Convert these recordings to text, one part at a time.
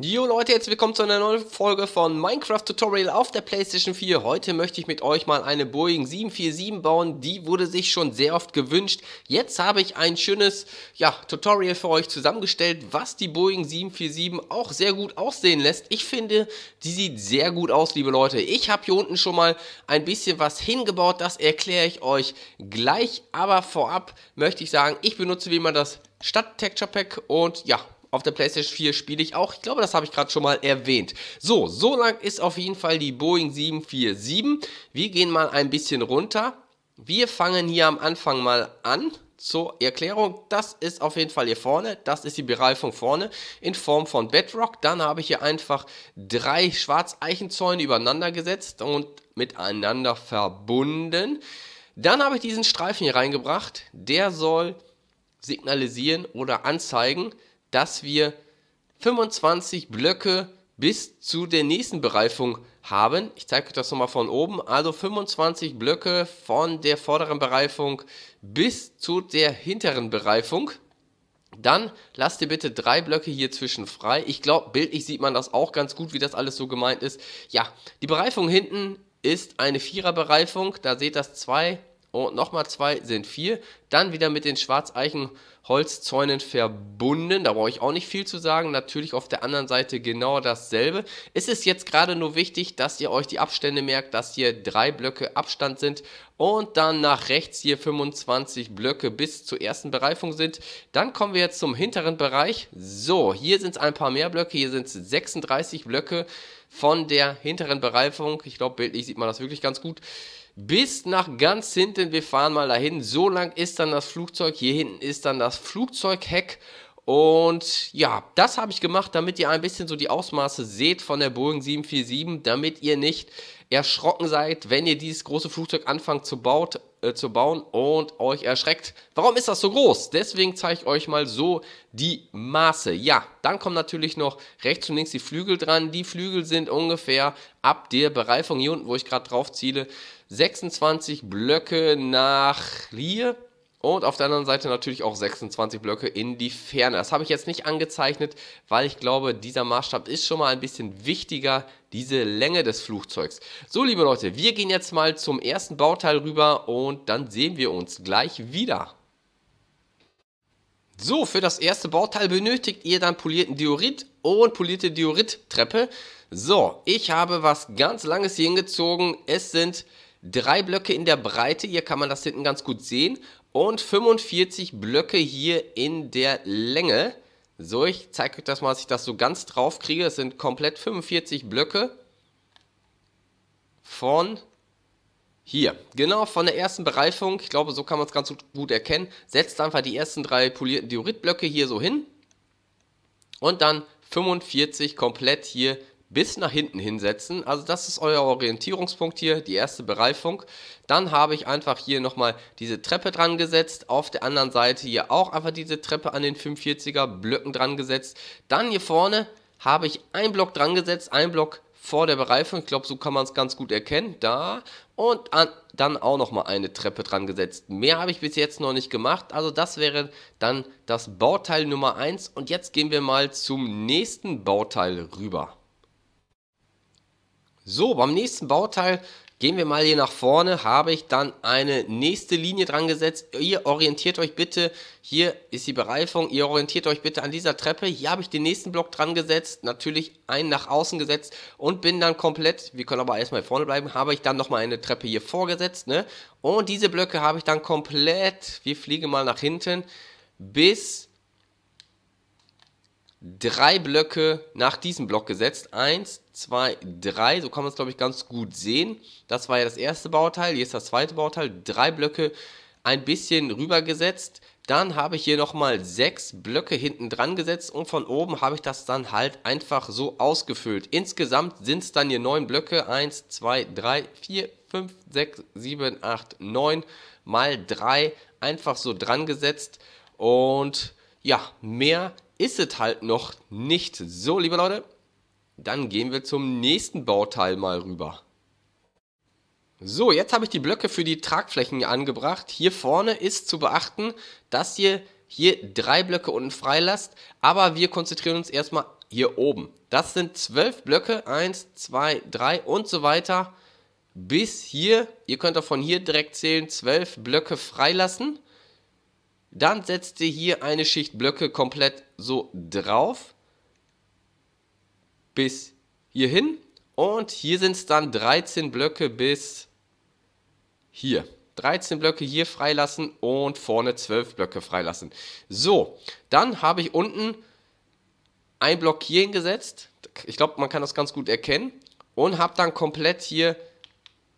Jo Leute, jetzt willkommen zu einer neuen Folge von Minecraft Tutorial auf der Playstation 4. Heute möchte ich mit euch mal eine Boeing 747 bauen, die wurde sich schon sehr oft gewünscht. Jetzt habe ich ein schönes ja, Tutorial für euch zusammengestellt, was die Boeing 747 auch sehr gut aussehen lässt. Ich finde, die sieht sehr gut aus, liebe Leute. Ich habe hier unten schon mal ein bisschen was hingebaut, das erkläre ich euch gleich. Aber vorab möchte ich sagen, ich benutze wie immer das Stadt Texture Pack und ja, auf der PlayStation 4 spiele ich auch. Ich glaube, das habe ich gerade schon mal erwähnt. So, so lang ist auf jeden Fall die Boeing 747. Wir gehen mal ein bisschen runter. Wir fangen hier am Anfang mal an. Zur Erklärung, das ist auf jeden Fall hier vorne, das ist die Bereifung vorne in Form von Bedrock. Dann habe ich hier einfach drei Schwarzeichenzäune übereinander gesetzt und miteinander verbunden. Dann habe ich diesen Streifen hier reingebracht, der soll signalisieren oder anzeigen, dass wir 25 Blöcke bis zu der nächsten Bereifung haben. Ich zeige euch das nochmal von oben. Also 25 Blöcke von der vorderen Bereifung bis zu der hinteren Bereifung. Dann lasst ihr bitte drei Blöcke hier zwischen frei. Ich glaube, bildlich sieht man das auch ganz gut, wie das alles so gemeint ist. Ja, die Bereifung hinten ist eine Viererbereifung. Da seht ihr das zwei und nochmal zwei sind vier. Dann wieder mit den Schwarzeichenholzzäunen verbunden. Da brauche ich auch nicht viel zu sagen. Natürlich auf der anderen Seite genau dasselbe. Es ist jetzt gerade nur wichtig, dass ihr euch die Abstände merkt, dass hier drei Blöcke Abstand sind und dann nach rechts hier 25 Blöcke bis zur ersten Bereifung sind. Dann kommen wir jetzt zum hinteren Bereich. So, hier sind es ein paar mehr Blöcke. Hier sind es 36 Blöcke von der hinteren Bereifung. Ich glaube, bildlich sieht man das wirklich ganz gut bis nach ganz hinten. Wir fahren mal dahin. So lang ist dann das Flugzeug. Hier hinten ist dann das Flugzeugheck. Und ja, das habe ich gemacht, damit ihr ein bisschen so die Ausmaße seht von der Boeing 747, damit ihr nicht erschrocken seid, wenn ihr dieses große Flugzeug anfangt zu, bauen. Äh, zu bauen und euch erschreckt. Warum ist das so groß? Deswegen zeige ich euch mal so die Maße. Ja, dann kommen natürlich noch rechts und links die Flügel dran. Die Flügel sind ungefähr ab der Bereifung hier unten, wo ich gerade drauf ziele, 26 Blöcke nach hier. Und auf der anderen Seite natürlich auch 26 Blöcke in die Ferne. Das habe ich jetzt nicht angezeichnet, weil ich glaube, dieser Maßstab ist schon mal ein bisschen wichtiger diese Länge des Flugzeugs. So, liebe Leute, wir gehen jetzt mal zum ersten Bauteil rüber und dann sehen wir uns gleich wieder. So, für das erste Bauteil benötigt ihr dann polierten Diorit und polierte Diorit-Treppe. So, ich habe was ganz Langes hier hingezogen. Es sind drei Blöcke in der Breite, hier kann man das hinten ganz gut sehen, und 45 Blöcke hier in der Länge. So, ich zeige euch das mal, dass ich das so ganz drauf kriege. Es sind komplett 45 Blöcke von hier, genau von der ersten Bereifung. Ich glaube, so kann man es ganz gut erkennen. Setzt einfach die ersten drei polierten Dioritblöcke hier so hin und dann 45 komplett hier bis nach hinten hinsetzen. Also das ist euer Orientierungspunkt hier, die erste Bereifung. Dann habe ich einfach hier nochmal diese Treppe dran gesetzt. Auf der anderen Seite hier auch einfach diese Treppe an den 45er Blöcken dran gesetzt. Dann hier vorne habe ich einen Block dran gesetzt, einen Block vor der Bereifung. Ich glaube, so kann man es ganz gut erkennen. Da und an, dann auch nochmal eine Treppe dran gesetzt. Mehr habe ich bis jetzt noch nicht gemacht. Also das wäre dann das Bauteil Nummer 1. Und jetzt gehen wir mal zum nächsten Bauteil rüber. So, beim nächsten Bauteil gehen wir mal hier nach vorne, habe ich dann eine nächste Linie dran gesetzt. Ihr orientiert euch bitte, hier ist die Bereifung, ihr orientiert euch bitte an dieser Treppe. Hier habe ich den nächsten Block dran gesetzt, natürlich einen nach außen gesetzt und bin dann komplett, wir können aber erstmal vorne bleiben, habe ich dann nochmal eine Treppe hier vorgesetzt. Ne? Und diese Blöcke habe ich dann komplett, wir fliegen mal nach hinten, bis drei Blöcke nach diesem Block gesetzt. Eins, zwei, drei. So kann man es, glaube ich, ganz gut sehen. Das war ja das erste Bauteil. Hier ist das zweite Bauteil. Drei Blöcke ein bisschen rübergesetzt. Dann habe ich hier nochmal sechs Blöcke hinten dran gesetzt und von oben habe ich das dann halt einfach so ausgefüllt. Insgesamt sind es dann hier neun Blöcke. Eins, zwei, drei, vier, fünf, sechs, sieben, acht, neun mal drei einfach so dran gesetzt. Und ja, mehr ist es halt noch nicht. So, liebe Leute, dann gehen wir zum nächsten Bauteil mal rüber. So, jetzt habe ich die Blöcke für die Tragflächen angebracht. Hier vorne ist zu beachten, dass ihr hier drei Blöcke unten freilasst, aber wir konzentrieren uns erstmal hier oben. Das sind zwölf Blöcke, 1, 2, 3 und so weiter bis hier. Ihr könnt auch von hier direkt zählen, zwölf Blöcke freilassen. Dann setzt ihr hier eine Schicht Blöcke komplett so drauf bis hierhin und hier sind es dann 13 Blöcke bis hier. 13 Blöcke hier freilassen und vorne 12 Blöcke freilassen. So, dann habe ich unten ein Block hier hingesetzt. Ich glaube, man kann das ganz gut erkennen. Und habe dann komplett hier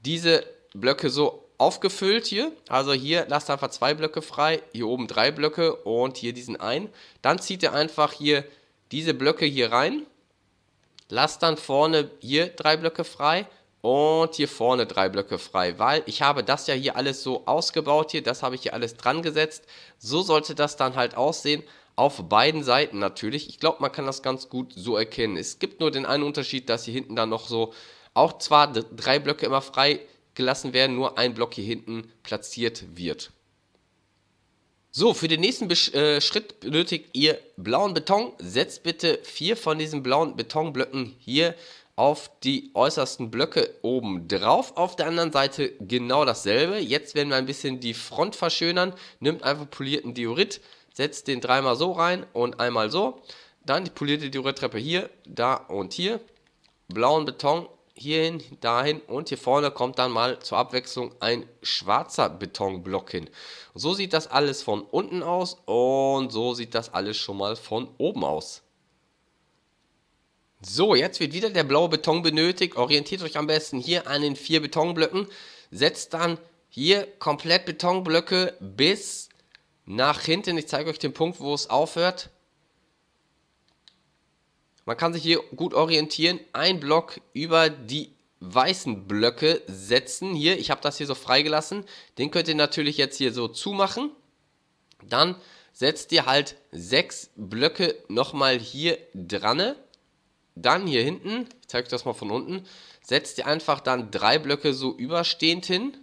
diese Blöcke so aufgefüllt hier. Also hier lasst einfach zwei Blöcke frei, hier oben drei Blöcke und hier diesen ein. Dann zieht ihr einfach hier diese Blöcke hier rein. Lasst dann vorne hier drei Blöcke frei und hier vorne drei Blöcke frei, weil ich habe das ja hier alles so ausgebaut hier, das habe ich hier alles dran gesetzt. So sollte das dann halt aussehen. Auf beiden Seiten natürlich. Ich glaube, man kann das ganz gut so erkennen. Es gibt nur den einen Unterschied, dass hier hinten dann noch so auch zwar drei Blöcke immer frei gelassen werden, nur ein Block hier hinten platziert wird. So, für den nächsten Besch äh, Schritt benötigt ihr blauen Beton. Setzt bitte vier von diesen blauen Betonblöcken hier auf die äußersten Blöcke oben drauf. Auf der anderen Seite genau dasselbe. Jetzt werden wir ein bisschen die Front verschönern. Nimmt einfach polierten Diorit, setzt den dreimal so rein und einmal so. Dann die polierte Diorit-Treppe hier, da und hier. Blauen Beton hierhin, dahin und hier vorne kommt dann mal zur Abwechslung ein schwarzer Betonblock hin. So sieht das alles von unten aus und so sieht das alles schon mal von oben aus. So, jetzt wird wieder der blaue Beton benötigt. Orientiert euch am besten hier an den vier Betonblöcken. Setzt dann hier komplett Betonblöcke bis nach hinten. Ich zeige euch den Punkt, wo es aufhört. Man kann sich hier gut orientieren. Ein Block über die weißen Blöcke setzen. Hier, ich habe das hier so freigelassen. Den könnt ihr natürlich jetzt hier so zumachen. Dann setzt ihr halt sechs Blöcke nochmal hier dran. Dann hier hinten, ich zeige euch das mal von unten, setzt ihr einfach dann drei Blöcke so überstehend hin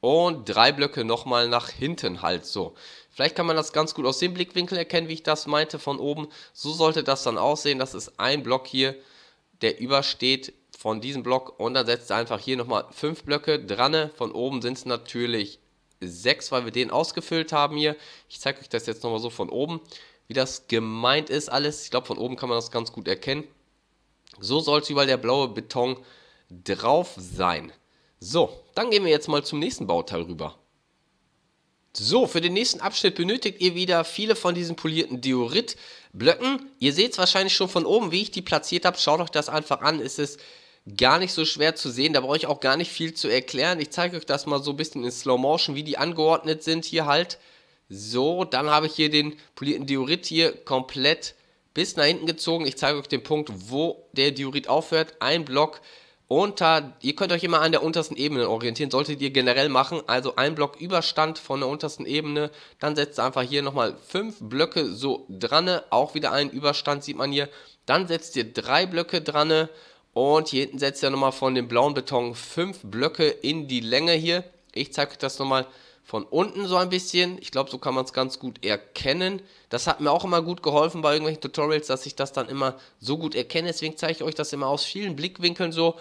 und drei Blöcke nochmal nach hinten halt so. Vielleicht kann man das ganz gut aus dem Blickwinkel erkennen, wie ich das meinte, von oben. So sollte das dann aussehen. Das ist ein Block hier, der übersteht von diesem Block und dann setzt er einfach hier nochmal fünf Blöcke dran. Von oben sind es natürlich sechs, weil wir den ausgefüllt haben hier. Ich zeige euch das jetzt nochmal so von oben, wie das gemeint ist alles. Ich glaube, von oben kann man das ganz gut erkennen. So sollte überall der blaue Beton drauf sein. So, dann gehen wir jetzt mal zum nächsten Bauteil rüber. So, für den nächsten Abschnitt benötigt ihr wieder viele von diesen polierten Diorit-Blöcken. Ihr seht es wahrscheinlich schon von oben, wie ich die platziert habe. Schaut euch das einfach an. Ist Es gar nicht so schwer zu sehen. Da brauche ich auch gar nicht viel zu erklären. Ich zeige euch das mal so ein bisschen in Slow Motion, wie die angeordnet sind hier halt. So, dann habe ich hier den polierten Diorit hier komplett bis nach hinten gezogen. Ich zeige euch den Punkt, wo der Diorit aufhört. Ein Block unter, ihr könnt euch immer an der untersten Ebene orientieren, solltet ihr generell machen, also ein Block Überstand von der untersten Ebene, dann setzt einfach hier nochmal fünf Blöcke so dran, auch wieder einen Überstand sieht man hier, dann setzt ihr drei Blöcke dran und hier hinten setzt ihr nochmal von dem blauen Beton fünf Blöcke in die Länge hier, ich zeige euch das nochmal von unten so ein bisschen, ich glaube so kann man es ganz gut erkennen, das hat mir auch immer gut geholfen bei irgendwelchen Tutorials, dass ich das dann immer so gut erkenne, deswegen zeige ich euch das immer aus vielen Blickwinkeln so,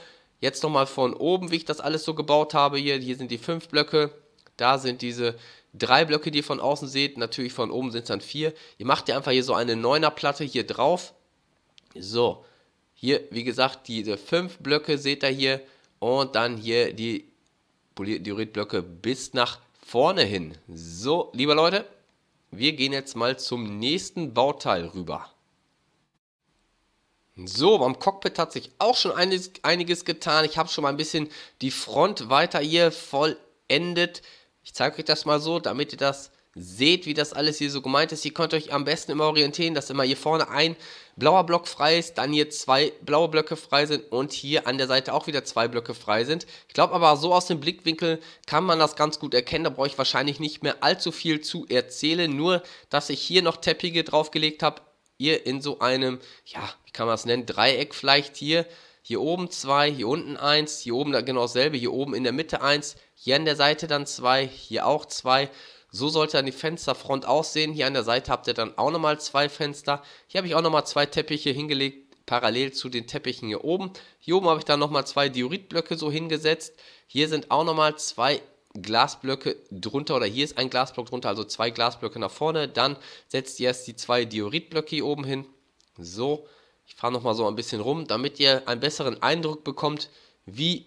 Jetzt nochmal von oben, wie ich das alles so gebaut habe. Hier, hier sind die fünf Blöcke. Da sind diese drei Blöcke, die ihr von außen seht. Natürlich von oben sind es dann vier. Ihr macht ja einfach hier so eine Neunerplatte hier drauf. So, hier, wie gesagt, diese fünf Blöcke seht ihr hier. Und dann hier die polierten blöcke bis nach vorne hin. So, liebe Leute, wir gehen jetzt mal zum nächsten Bauteil rüber. So, beim Cockpit hat sich auch schon einiges, einiges getan. Ich habe schon mal ein bisschen die Front weiter hier vollendet. Ich zeige euch das mal so, damit ihr das seht, wie das alles hier so gemeint ist. Ihr könnt euch am besten immer orientieren, dass immer hier vorne ein blauer Block frei ist, dann hier zwei blaue Blöcke frei sind und hier an der Seite auch wieder zwei Blöcke frei sind. Ich glaube aber, so aus dem Blickwinkel kann man das ganz gut erkennen. Da brauche ich wahrscheinlich nicht mehr allzu viel zu erzählen. Nur, dass ich hier noch Teppiche draufgelegt habe, ihr in so einem, ja, wie kann man es nennen, Dreieck vielleicht hier, hier oben zwei, hier unten eins, hier oben genau dasselbe, hier oben in der Mitte eins, hier an der Seite dann zwei, hier auch zwei. So sollte dann die Fensterfront aussehen. Hier an der Seite habt ihr dann auch nochmal zwei Fenster. Hier habe ich auch nochmal zwei Teppiche hingelegt, parallel zu den Teppichen hier oben. Hier oben habe ich dann nochmal zwei Dioritblöcke so hingesetzt. Hier sind auch nochmal zwei Glasblöcke drunter oder hier ist ein Glasblock drunter, also zwei Glasblöcke nach vorne. Dann setzt ihr erst die zwei Dioritblöcke hier oben hin. So, ich fahre nochmal so ein bisschen rum, damit ihr einen besseren Eindruck bekommt, wie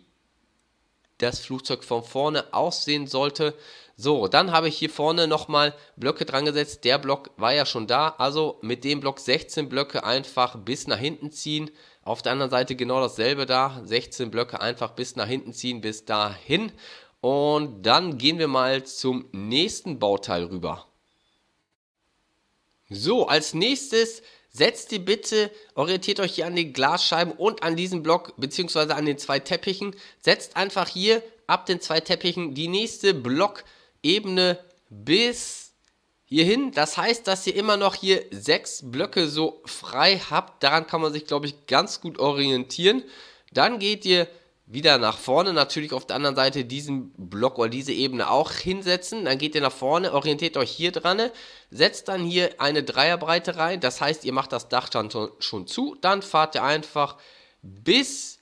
das Flugzeug von vorne aussehen sollte. So, dann habe ich hier vorne nochmal Blöcke dran gesetzt. Der Block war ja schon da. Also mit dem Block 16 Blöcke einfach bis nach hinten ziehen. Auf der anderen Seite genau dasselbe da. 16 Blöcke einfach bis nach hinten ziehen, bis dahin. Und dann gehen wir mal zum nächsten Bauteil rüber. So, als nächstes setzt ihr bitte, orientiert euch hier an den Glasscheiben und an diesem Block, beziehungsweise an den zwei Teppichen. Setzt einfach hier ab den zwei Teppichen die nächste Blockebene bis hierhin. Das heißt, dass ihr immer noch hier sechs Blöcke so frei habt. Daran kann man sich, glaube ich, ganz gut orientieren. Dann geht ihr wieder nach vorne, natürlich auf der anderen Seite diesen Block oder diese Ebene auch hinsetzen, dann geht ihr nach vorne, orientiert euch hier dran, setzt dann hier eine Dreierbreite rein, das heißt, ihr macht das Dach dann schon zu, dann fahrt ihr einfach bis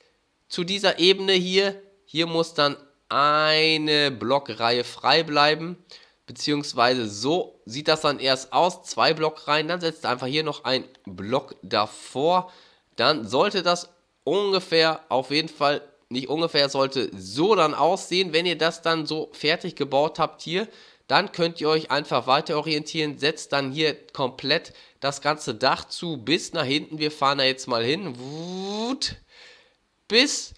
zu dieser Ebene hier, hier muss dann eine Blockreihe frei bleiben, beziehungsweise so sieht das dann erst aus, zwei Blockreihen, dann setzt ihr einfach hier noch einen Block davor, dann sollte das ungefähr auf jeden Fall nicht ungefähr sollte so dann aussehen. Wenn ihr das dann so fertig gebaut habt hier, dann könnt ihr euch einfach weiter orientieren. Setzt dann hier komplett das ganze Dach zu bis nach hinten. Wir fahren da jetzt mal hin. Bis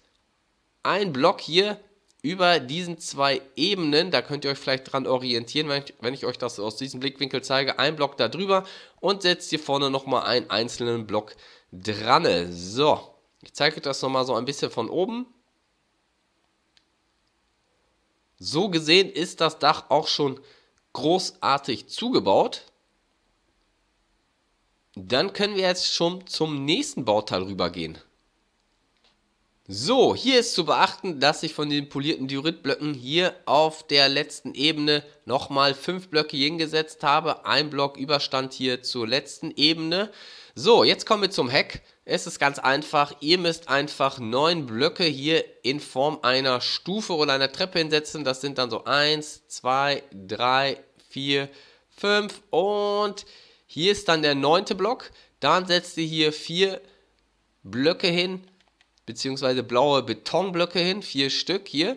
ein Block hier über diesen zwei Ebenen, da könnt ihr euch vielleicht dran orientieren, wenn ich, wenn ich euch das aus diesem Blickwinkel zeige, ein Block da drüber und setzt hier vorne nochmal einen einzelnen Block dran. So, ich zeige euch das nochmal so ein bisschen von oben. So gesehen ist das Dach auch schon großartig zugebaut. Dann können wir jetzt schon zum nächsten Bauteil rübergehen. So, hier ist zu beachten, dass ich von den polierten Dioritblöcken hier auf der letzten Ebene nochmal fünf Blöcke hingesetzt habe. Ein Block Überstand hier zur letzten Ebene. So, jetzt kommen wir zum Hack. Es ist ganz einfach. Ihr müsst einfach neun Blöcke hier in Form einer Stufe oder einer Treppe hinsetzen. Das sind dann so eins, zwei, drei, vier, fünf und hier ist dann der neunte Block. Dann setzt ihr hier vier Blöcke hin beziehungsweise blaue Betonblöcke hin, vier Stück hier,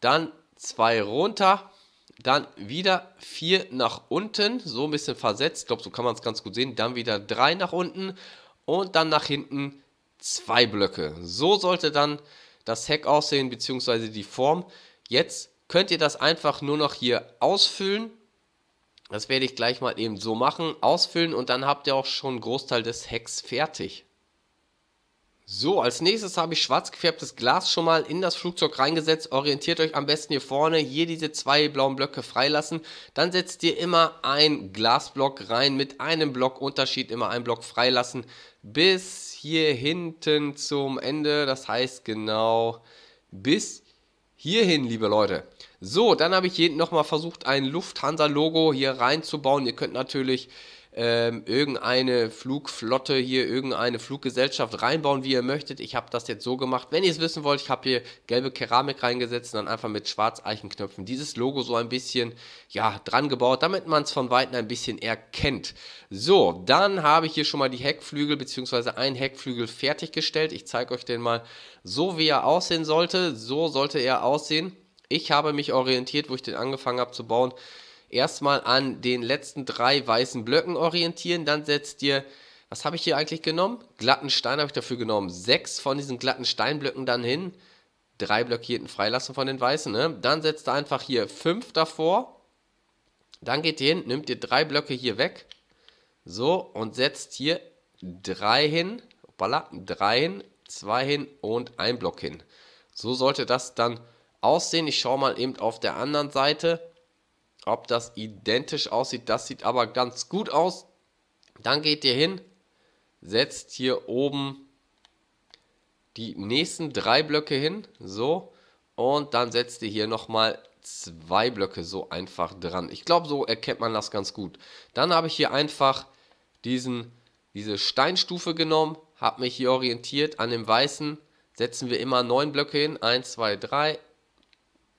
dann zwei runter, dann wieder vier nach unten, so ein bisschen versetzt, ich glaube, so kann man es ganz gut sehen, dann wieder drei nach unten und dann nach hinten zwei Blöcke. So sollte dann das Heck aussehen, beziehungsweise die Form. Jetzt könnt ihr das einfach nur noch hier ausfüllen. Das werde ich gleich mal eben so machen, ausfüllen und dann habt ihr auch schon einen Großteil des Hecks fertig. So, als nächstes habe ich schwarz gefärbtes Glas schon mal in das Flugzeug reingesetzt. Orientiert euch am besten hier vorne, hier diese zwei blauen Blöcke freilassen. Dann setzt ihr immer ein Glasblock rein mit einem Blockunterschied, immer einen Block freilassen bis hier hinten zum Ende. Das heißt genau bis hierhin, liebe Leute. So, dann habe ich hier nochmal versucht, ein Lufthansa-Logo hier reinzubauen. Ihr könnt natürlich ähm, irgendeine Flugflotte hier, irgendeine Fluggesellschaft reinbauen, wie ihr möchtet. Ich habe das jetzt so gemacht. Wenn ihr es wissen wollt, ich habe hier gelbe Keramik reingesetzt und dann einfach mit Schwarzeichenknöpfen dieses Logo so ein bisschen ja, dran gebaut, damit man es von Weitem ein bisschen erkennt. So, dann habe ich hier schon mal die Heckflügel bzw. einen Heckflügel fertiggestellt. Ich zeige euch den mal so, wie er aussehen sollte. So sollte er aussehen. Ich habe mich orientiert, wo ich den angefangen habe zu bauen erstmal an den letzten drei weißen Blöcken orientieren. Dann setzt ihr, was habe ich hier eigentlich genommen? Glatten Stein habe ich dafür genommen. Sechs von diesen glatten Steinblöcken dann hin. Drei blockierten Freilassen von den weißen. Ne? Dann setzt ihr einfach hier fünf davor. Dann geht ihr hin, nimmt ihr drei Blöcke hier weg. So, und setzt hier drei hin. Hoppala, drei hin, zwei hin und ein Block hin. So sollte das dann aussehen. Ich schaue mal eben auf der anderen Seite ob das identisch aussieht. Das sieht aber ganz gut aus. Dann geht ihr hin, setzt hier oben die nächsten drei Blöcke hin, so. Und dann setzt ihr hier nochmal zwei Blöcke so einfach dran. Ich glaube, so erkennt man das ganz gut. Dann habe ich hier einfach diesen, diese Steinstufe genommen, habe mich hier orientiert an dem weißen. Setzen wir immer neun Blöcke hin. 1, 2, 3,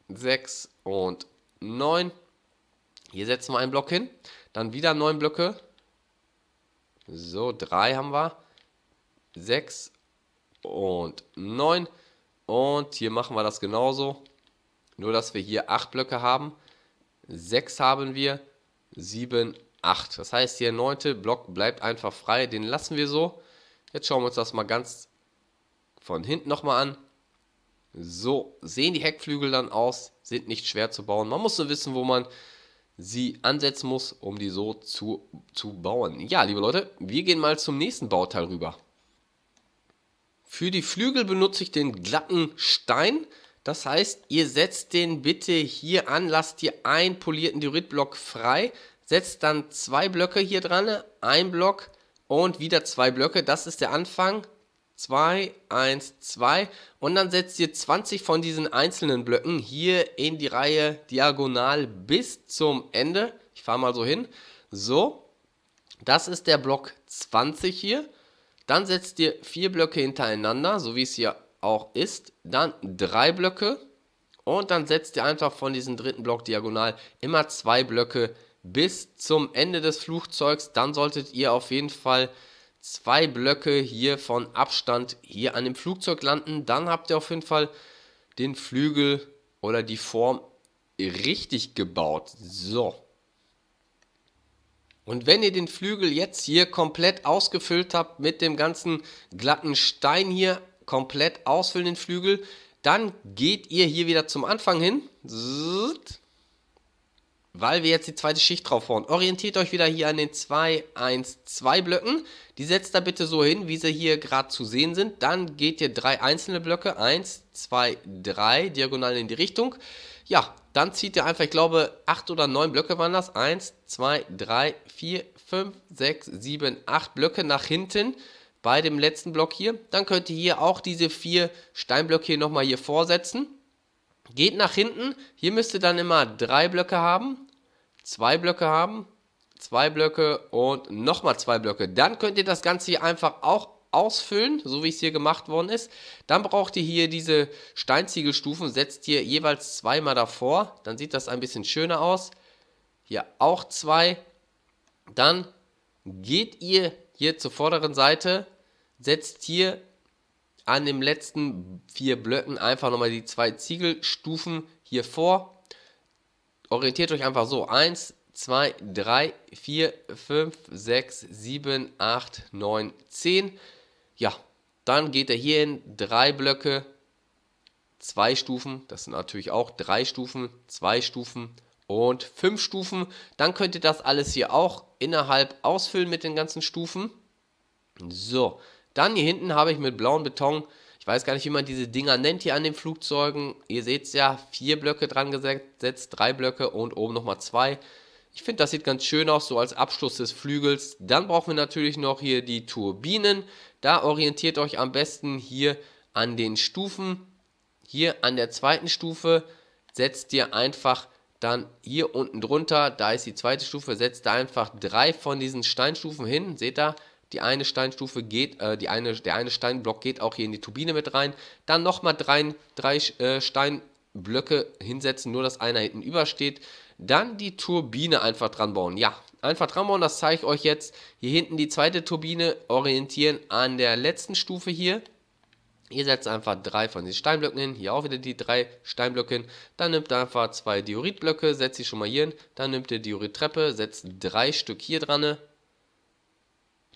6 und 9. Hier setzen wir einen Block hin. Dann wieder neun Blöcke. So, drei haben wir. Sechs und neun. Und hier machen wir das genauso. Nur, dass wir hier acht Blöcke haben. Sechs haben wir. Sieben, acht. Das heißt, der neunte Block bleibt einfach frei. Den lassen wir so. Jetzt schauen wir uns das mal ganz von hinten nochmal an. So sehen die Heckflügel dann aus, sind nicht schwer zu bauen. Man muss nur wissen, wo man sie ansetzen muss, um die so zu, zu bauen. Ja, liebe Leute, wir gehen mal zum nächsten Bauteil rüber. Für die Flügel benutze ich den glatten Stein. Das heißt, ihr setzt den bitte hier an, lasst ihr einen polierten Dioritblock frei, setzt dann zwei Blöcke hier dran, ein Block und wieder zwei Blöcke. Das ist der Anfang 2, 1, 2 und dann setzt ihr 20 von diesen einzelnen Blöcken hier in die Reihe diagonal bis zum Ende. Ich fahre mal so hin. So, das ist der Block 20 hier. Dann setzt ihr vier Blöcke hintereinander, so wie es hier auch ist. Dann drei Blöcke und dann setzt ihr einfach von diesem dritten Block diagonal immer zwei Blöcke bis zum Ende des Flugzeugs. Dann solltet ihr auf jeden Fall zwei Blöcke hier von Abstand hier an dem Flugzeug landen, dann habt ihr auf jeden Fall den Flügel oder die Form richtig gebaut. So. Und wenn ihr den Flügel jetzt hier komplett ausgefüllt habt mit dem ganzen glatten Stein hier, komplett ausfüllen den Flügel, dann geht ihr hier wieder zum Anfang hin. Zzt weil wir jetzt die zweite Schicht draufhauen. Orientiert euch wieder hier an den 2-1-2 Blöcken. Die setzt da bitte so hin, wie sie hier gerade zu sehen sind. Dann geht ihr drei einzelne Blöcke, 1, 2, 3, diagonal in die Richtung. Ja, dann zieht ihr einfach, ich glaube, 8 oder 9 Blöcke waren das. 1, 2, 3, 4, 5, 6, 7, 8 Blöcke nach hinten bei dem letzten Block hier. Dann könnt ihr hier auch diese vier Steinblöcke hier nochmal hier vorsetzen geht nach hinten. Hier müsst ihr dann immer drei Blöcke haben, zwei Blöcke haben, zwei Blöcke und nochmal zwei Blöcke. Dann könnt ihr das Ganze hier einfach auch ausfüllen, so wie es hier gemacht worden ist. Dann braucht ihr hier diese Steinziegelstufen, setzt ihr jeweils zweimal davor. Dann sieht das ein bisschen schöner aus. Hier auch zwei. Dann geht ihr hier zur vorderen Seite, setzt hier an den letzten vier Blöcken einfach nochmal die zwei Ziegelstufen hier vor. Orientiert euch einfach so. 1, 2, 3, 4, 5, 6, 7, 8, 9, 10. Ja, dann geht er hier hin. Drei Blöcke, zwei Stufen. Das sind natürlich auch drei Stufen, zwei Stufen und fünf Stufen. Dann könnt ihr das alles hier auch innerhalb ausfüllen mit den ganzen Stufen. So, dann hier hinten habe ich mit blauem Beton, ich weiß gar nicht, wie man diese Dinger nennt hier an den Flugzeugen. Ihr seht es ja, vier Blöcke dran gesetzt, drei Blöcke und oben nochmal zwei. Ich finde, das sieht ganz schön aus, so als Abschluss des Flügels. Dann brauchen wir natürlich noch hier die Turbinen. Da orientiert euch am besten hier an den Stufen. Hier an der zweiten Stufe setzt ihr einfach dann hier unten drunter, da ist die zweite Stufe, setzt da einfach drei von diesen Steinstufen hin. Seht ihr, die eine Steinstufe geht, äh, die eine, der eine Steinblock geht auch hier in die Turbine mit rein. Dann nochmal drei, drei äh, Steinblöcke hinsetzen, nur dass einer hinten übersteht. Dann die Turbine einfach dran bauen. Ja, einfach dran bauen, das zeige ich euch jetzt. Hier hinten die zweite Turbine orientieren an der letzten Stufe hier. Ihr setzt einfach drei von den Steinblöcken hin, hier auch wieder die drei Steinblöcke hin. Dann nimmt ihr einfach zwei Dioritblöcke, setzt sie schon mal hier hin. Dann nimmt ihr Diorittreppe, setzt drei Stück hier dran,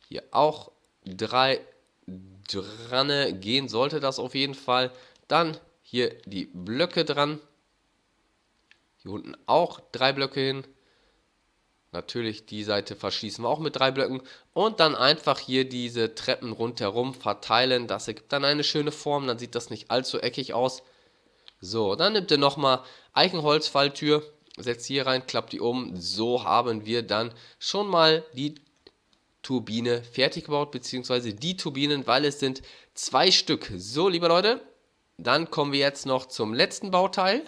hier auch drei dran gehen sollte das auf jeden Fall. Dann hier die Blöcke dran. Hier unten auch drei Blöcke hin. Natürlich die Seite verschließen wir auch mit drei Blöcken. Und dann einfach hier diese Treppen rundherum verteilen. Das ergibt dann eine schöne Form. Dann sieht das nicht allzu eckig aus. So, dann nimmt ihr nochmal Eichenholzfalltür setzt hier rein, klappt die um. So haben wir dann schon mal die Turbine fertig gebaut, beziehungsweise die Turbinen, weil es sind zwei Stück. So, liebe Leute, dann kommen wir jetzt noch zum letzten Bauteil.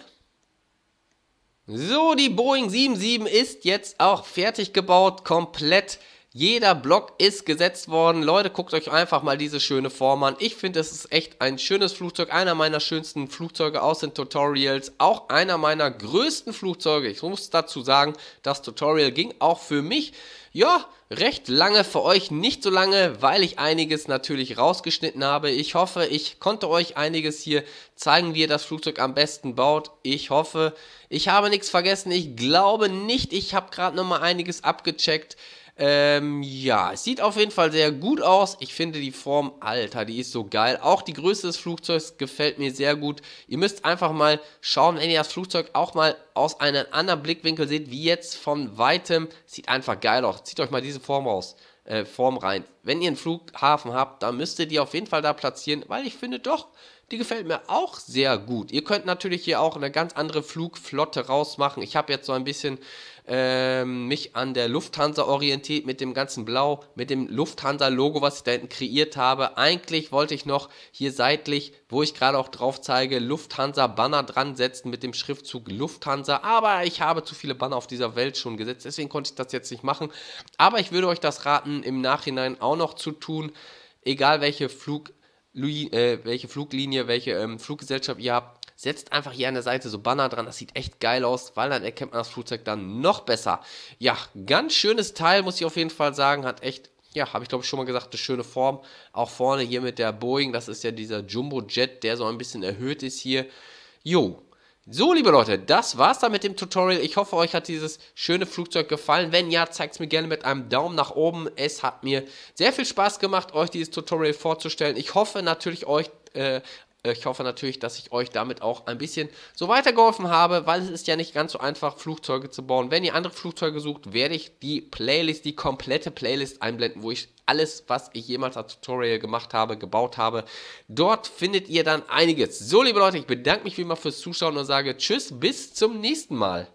So, die Boeing 77 ist jetzt auch fertig gebaut, komplett fertig jeder Block ist gesetzt worden. Leute, guckt euch einfach mal diese schöne Form an. Ich finde, es ist echt ein schönes Flugzeug. Einer meiner schönsten Flugzeuge aus den Tutorials. Auch einer meiner größten Flugzeuge. Ich muss dazu sagen, das Tutorial ging auch für mich ja, recht lange für euch, nicht so lange, weil ich einiges natürlich rausgeschnitten habe. Ich hoffe, ich konnte euch einiges hier zeigen, wie ihr das Flugzeug am besten baut. Ich hoffe, ich habe nichts vergessen. Ich glaube nicht, ich habe gerade nochmal einiges abgecheckt. Ähm, ja, es sieht auf jeden Fall sehr gut aus. Ich finde die Form, Alter, die ist so geil. Auch die Größe des Flugzeugs gefällt mir sehr gut. Ihr müsst einfach mal schauen, wenn ihr das Flugzeug auch mal aus einem anderen Blickwinkel seht, wie jetzt von weitem. Sieht einfach geil aus. Zieht euch mal diese Form raus. Äh, Form rein. Wenn ihr einen Flughafen habt, dann müsst ihr die auf jeden Fall da platzieren, weil ich finde doch, die gefällt mir auch sehr gut. Ihr könnt natürlich hier auch eine ganz andere Flugflotte rausmachen. Ich habe jetzt so ein bisschen ähm, mich an der Lufthansa orientiert mit dem ganzen Blau, mit dem Lufthansa-Logo, was ich da hinten kreiert habe. Eigentlich wollte ich noch hier seitlich, wo ich gerade auch drauf zeige, Lufthansa-Banner dran setzen mit dem Schriftzug Lufthansa. Aber ich habe zu viele Banner auf dieser Welt schon gesetzt, deswegen konnte ich das jetzt nicht machen. Aber ich würde euch das raten, im Nachhinein auch noch zu tun. Egal welche Flug äh, welche Fluglinie, welche ähm, Fluggesellschaft ihr habt, Setzt einfach hier an der Seite so Banner dran. Das sieht echt geil aus, weil dann erkennt man das Flugzeug dann noch besser. Ja, ganz schönes Teil, muss ich auf jeden Fall sagen. Hat echt ja, habe ich glaube ich schon mal gesagt, eine schöne Form. Auch vorne hier mit der Boeing, das ist ja dieser Jumbo Jet, der so ein bisschen erhöht ist hier. Jo. So, liebe Leute, das war's dann mit dem Tutorial. Ich hoffe, euch hat dieses schöne Flugzeug gefallen. Wenn ja, zeigt es mir gerne mit einem Daumen nach oben. Es hat mir sehr viel Spaß gemacht, euch dieses Tutorial vorzustellen. Ich hoffe natürlich, euch äh, äh, ich hoffe natürlich, dass ich euch damit auch ein bisschen so weitergeholfen habe, weil es ist ja nicht ganz so einfach, Flugzeuge zu bauen. Wenn ihr andere Flugzeuge sucht, werde ich die Playlist, die komplette Playlist einblenden, wo ich alles, was ich jemals als Tutorial gemacht habe, gebaut habe. Dort findet ihr dann einiges. So, liebe Leute, ich bedanke mich wie immer fürs Zuschauen und sage Tschüss, bis zum nächsten Mal.